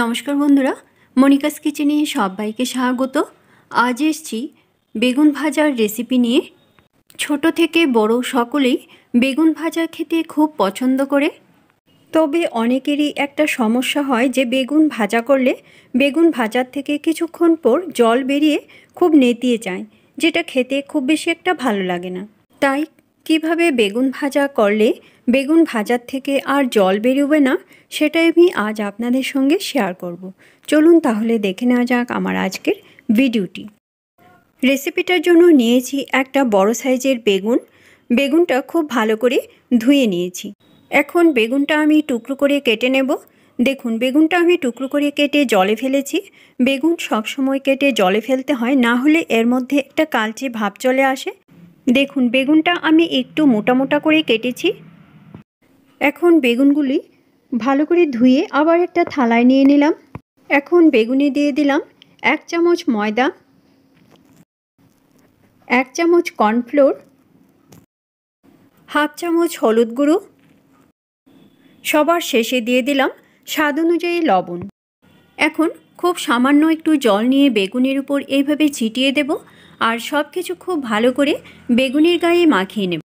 নমস্কার বন্ধুরা মনিকাস কিচেনে সবাইকে স্বাগত আজ এসছি বেগুন ভাজার রেসিপি নিয়ে ছোট থেকে বড় সকলেই বেগুন ভাজা খেতে খুব পছন্দ করে তবে অনেকেরই একটা সমস্যা হয় যে বেগুন ভাজা করলে বেগুন ভাজার থেকে কিছুক্ষণ পর জল বেরিয়ে খুব নেতিয়ে যায় যেটা খেতে খুব বেশি একটা ভালো লাগে না তাই কিভাবে বেগুন ভাজা করলে বেগুন ভাজার থেকে আর জল বেরোবে না সেটাই আমি আজ আপনাদের সঙ্গে শেয়ার করব। চলুন তাহলে দেখে নেওয়া যাক আমার আজকের ভিডিওটি রেসিপিটার জন্য নিয়েছি একটা বড় সাইজের বেগুন বেগুনটা খুব ভালো করে ধুয়ে নিয়েছি এখন বেগুনটা আমি টুকরো করে কেটে নেব দেখুন বেগুনটা আমি টুকরো করে কেটে জলে ফেলেছি বেগুন সব সময় কেটে জলে ফেলতে হয় না হলে এর মধ্যে একটা কালচে ভাব চলে আসে দেখুন বেগুনটা আমি একটু মোটা মোটা করে কেটেছি এখন বেগুনগুলি ভালো করে ধুয়ে আবার একটা থালায় নিয়ে নিলাম এখন বেগুনে দিয়ে দিলাম এক চামচ ময়দা এক চামচ কর্নফ্লোর হাফ চামচ হলুদ গুঁড়ো সবার শেষে দিয়ে দিলাম স্বাদ অনুযায়ী লবণ এখন খুব সামান্য একটু জল নিয়ে বেগুনের উপর এইভাবে ছিটিয়ে দেব আর সব কিছু খুব ভালো করে বেগুনের গায়ে মাখিয়ে নেব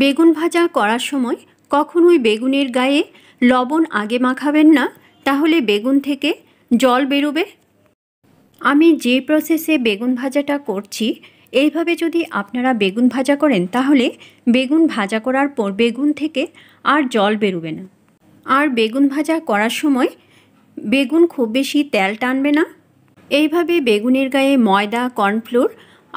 বেগুন ভাজা করার সময় কখনোই বেগুনের গায়ে লবণ আগে মাখাবেন না তাহলে বেগুন থেকে জল বেরোবে আমি যে প্রসেসে বেগুন ভাজাটা করছি এইভাবে যদি আপনারা বেগুন ভাজা করেন তাহলে বেগুন ভাজা করার পর বেগুন থেকে আর জল বেরোবে না আর বেগুন ভাজা করার সময় বেগুন খুব বেশি তেল টানবে না এইভাবে বেগুনের গায়ে ময়দা কর্নফ্লোর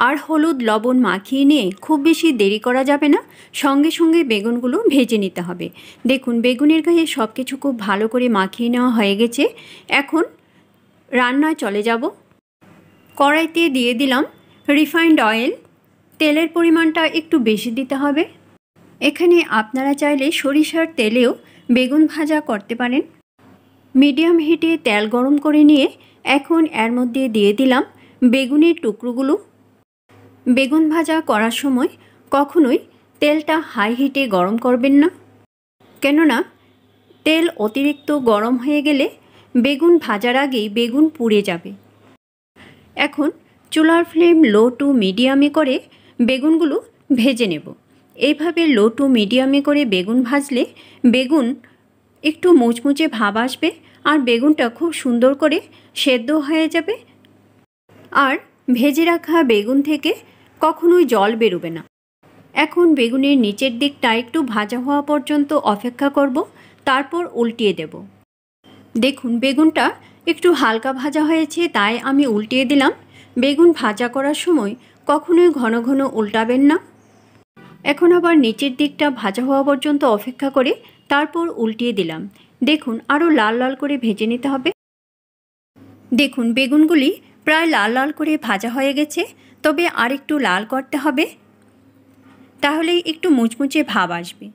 আর হলুদ লবণ মাখিয়ে নিয়ে খুব বেশি দেরি করা যাবে না সঙ্গে সঙ্গে বেগুনগুলো ভেজে নিতে হবে দেখুন বেগুনের গায়ে সব কিছু খুব ভালো করে মাখিয়ে নেওয়া হয়ে গেছে এখন রান্নায় চলে যাব কড়াইতে দিয়ে দিলাম রিফাইন্ড অয়েল তেলের পরিমাণটা একটু বেশি দিতে হবে এখানে আপনারা চাইলে সরিষার তেলেও বেগুন ভাজা করতে পারেন মিডিয়াম হিটে তেল গরম করে নিয়ে এখন এর মধ্যে দিয়ে দিলাম বেগুনের টুকরোগুলো বেগুন ভাজা করার সময় কখনোই তেলটা হাই হিটে গরম করবেন না কেননা তেল অতিরিক্ত গরম হয়ে গেলে বেগুন ভাজার আগেই বেগুন পুড়ে যাবে এখন চুলার ফ্লেম লো টু মিডিয়ামে করে বেগুনগুলো ভেজে নেব এইভাবে লো টু মিডিয়ামে করে বেগুন ভাজলে বেগুন একটু মুচমুচে ভাব আসবে আর বেগুনটা খুব সুন্দর করে সেদ্ধ হয়ে যাবে আর ভেজে রাখা বেগুন থেকে কখনোই জল বেরোবে না এখন বেগুনের নিচের দিকটা একটু ভাজা হওয়া পর্যন্ত অপেক্ষা করব তারপর উল্টিয়ে দেব দেখুন বেগুনটা একটু হালকা ভাজা হয়েছে তাই আমি উল্টিয়ে দিলাম বেগুন ভাজা করার সময় কখনোই ঘন ঘন উল্টাবেন না এখন আবার নিচের দিকটা ভাজা হওয়া পর্যন্ত অপেক্ষা করে তারপর উল্টিয়ে দিলাম দেখুন আরও লাল লাল করে ভেজে নিতে হবে দেখুন বেগুনগুলি প্রায় লাল লাল করে ভাজা হয়ে গেছে তবে আর একটু লাল করতে হবে তাহলেই একটু মুচমুচে ভাব আসবে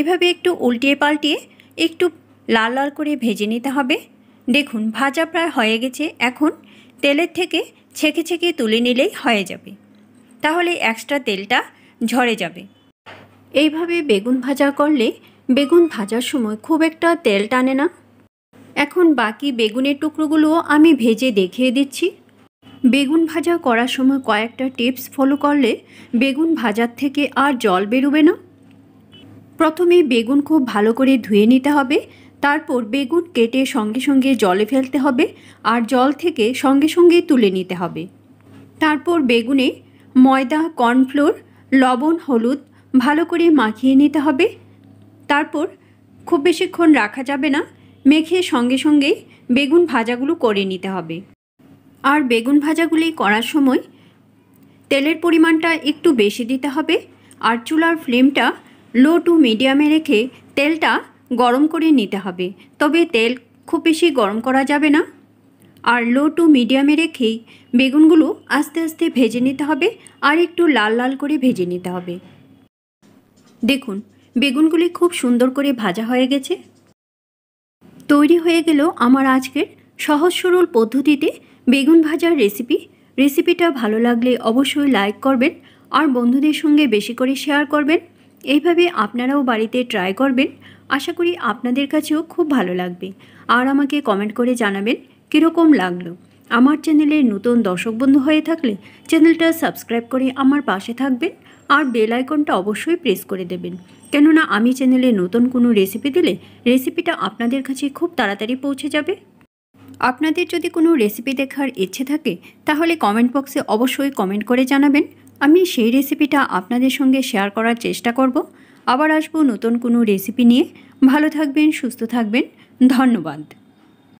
এভাবে একটু উল্টিয়ে পাল্টিয়ে একটু লাল লাল করে ভেজে নিতে হবে দেখুন ভাজা প্রায় হয়ে গেছে এখন তেলের থেকে ছেঁকে ছেঁকে তুলে নিলেই হয়ে যাবে তাহলে এক্সট্রা তেলটা ঝরে যাবে এইভাবে বেগুন ভাজা করলে বেগুন ভাজার সময় খুব একটা তেল টানে না এখন বাকি বেগুনের টুকরোগুলোও আমি ভেজে দেখিয়ে দিচ্ছি বেগুন ভাজা করার সময় কয়েকটা টিপস ফলো করলে বেগুন ভাজার থেকে আর জল বেরোবে না প্রথমে বেগুন খুব ভালো করে ধুয়ে নিতে হবে তারপর বেগুন কেটে সঙ্গে সঙ্গে জলে ফেলতে হবে আর জল থেকে সঙ্গে সঙ্গে তুলে নিতে হবে তারপর বেগুনে ময়দা কর্নফ্লোর লবণ হলুদ ভালো করে মাখিয়ে নিতে হবে তারপর খুব বেশিক্ষণ রাখা যাবে না মেখে সঙ্গে সঙ্গেই বেগুন ভাজাগুলো করে নিতে হবে আর বেগুন ভাজাগুলি করার সময় তেলের পরিমাণটা একটু বেশি দিতে হবে আর চুলার ফ্লেমটা লো টু মিডিয়ামে রেখে তেলটা গরম করে নিতে হবে তবে তেল খুব বেশি গরম করা যাবে না আর লো টু মিডিয়ামে রেখেই বেগুনগুলো আস্তে আস্তে ভেজে নিতে হবে আর একটু লাল লাল করে ভেজে নিতে হবে দেখুন বেগুনগুলি খুব সুন্দর করে ভাজা হয়ে গেছে তৈরি হয়ে গেল আমার আজকের সহজ সরল পদ্ধতিতে বেগুন ভাজার রেসিপি রেসিপিটা ভালো লাগলে অবশ্যই লাইক করবেন আর বন্ধুদের সঙ্গে বেশি করে শেয়ার করবেন এইভাবে আপনারাও বাড়িতে ট্রাই করবেন আশা করি আপনাদের কাছেও খুব ভালো লাগবে আর আমাকে কমেন্ট করে জানাবেন কীরকম লাগলো আমার চ্যানেলের নতুন দর্শক বন্ধু হয়ে থাকলে চ্যানেলটা সাবস্ক্রাইব করে আমার পাশে থাকবেন আর বেল আইকনটা অবশ্যই প্রেস করে দেবেন কেননা আমি চ্যানেলে নতুন কোনো রেসিপি দিলে রেসিপিটা আপনাদের কাছে খুব তাড়াতাড়ি পৌঁছে যাবে আপনাদের যদি কোনো রেসিপি দেখার ইচ্ছে থাকে তাহলে কমেন্ট বক্সে অবশ্যই কমেন্ট করে জানাবেন আমি সেই রেসিপিটা আপনাদের সঙ্গে শেয়ার করার চেষ্টা করব আবার আসবো নতুন কোনো রেসিপি নিয়ে ভালো থাকবেন সুস্থ থাকবেন ধন্যবাদ